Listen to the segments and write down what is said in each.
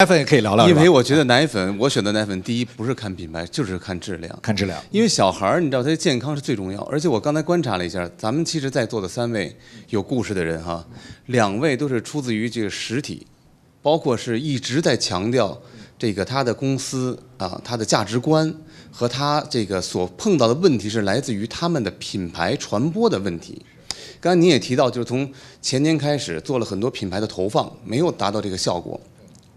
奶粉也可以聊聊。因为我觉得奶粉，我选择奶粉，第一不是看品牌，就是看质量。看质量。因为小孩儿，你知道他的健康是最重要。而且我刚才观察了一下，咱们其实在座的三位有故事的人哈，两位都是出自于这个实体，包括是一直在强调这个他的公司啊，他的价值观和他这个所碰到的问题是来自于他们的品牌传播的问题。刚才您也提到，就是从前年开始做了很多品牌的投放，没有达到这个效果。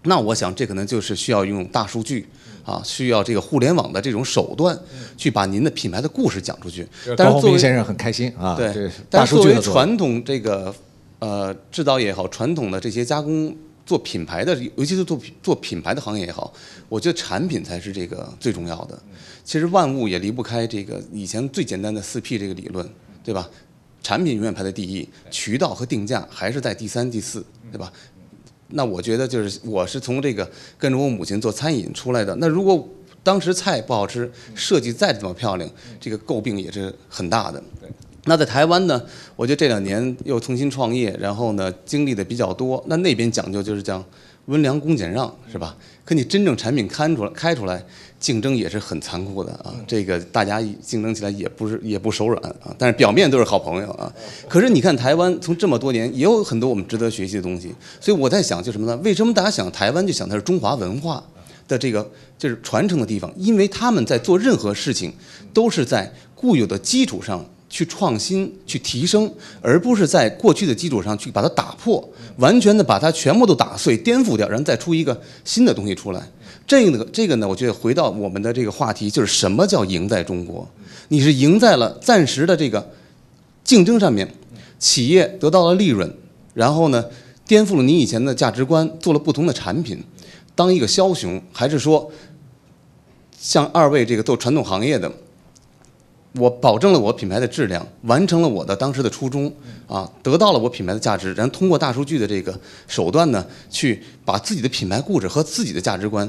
那我想，这可能就是需要用大数据啊，需要这个互联网的这种手段，去把您的品牌的故事讲出去。是作为先生很开心啊，对，作但是作为传统这个呃制造业也好，传统的这些加工做品牌的，尤其是做做品牌的行业也好，我觉得产品才是这个最重要的。其实万物也离不开这个以前最简单的四 P 这个理论，对吧？产品永远排在第一，渠道和定价还是在第三、第四，对吧？那我觉得就是我是从这个跟着我母亲做餐饮出来的。那如果当时菜不好吃，设计再怎么漂亮，这个诟病也是很大的。那在台湾呢，我觉得这两年又重新创业，然后呢经历的比较多。那那边讲究就是讲。温良恭俭让是吧？可你真正产品看出来、开出来，竞争也是很残酷的啊。这个大家竞争起来也不是、也不手软啊。但是表面都是好朋友啊。可是你看台湾，从这么多年也有很多我们值得学习的东西。所以我在想，就什么呢？为什么大家想台湾就想它是中华文化的这个就是传承的地方？因为他们在做任何事情，都是在固有的基础上。去创新，去提升，而不是在过去的基础上去把它打破，完全的把它全部都打碎、颠覆掉，然后再出一个新的东西出来。这个这个呢，我觉得回到我们的这个话题，就是什么叫赢在中国？你是赢在了暂时的这个竞争上面，企业得到了利润，然后呢，颠覆了你以前的价值观，做了不同的产品，当一个枭雄，还是说像二位这个做传统行业的？我保证了我品牌的质量，完成了我的当时的初衷，啊，得到了我品牌的价值。然后通过大数据的这个手段呢，去把自己的品牌故事和自己的价值观，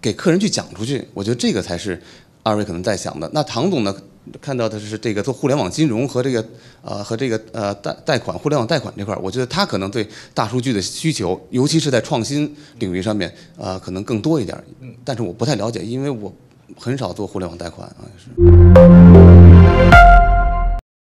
给客人去讲出去。我觉得这个才是二位可能在想的。那唐总呢，看到的是这个做互联网金融和这个呃和这个呃贷贷款、互联网贷款这块儿，我觉得他可能对大数据的需求，尤其是在创新领域上面啊，可能更多一点儿。但是我不太了解，因为我很少做互联网贷款啊。是。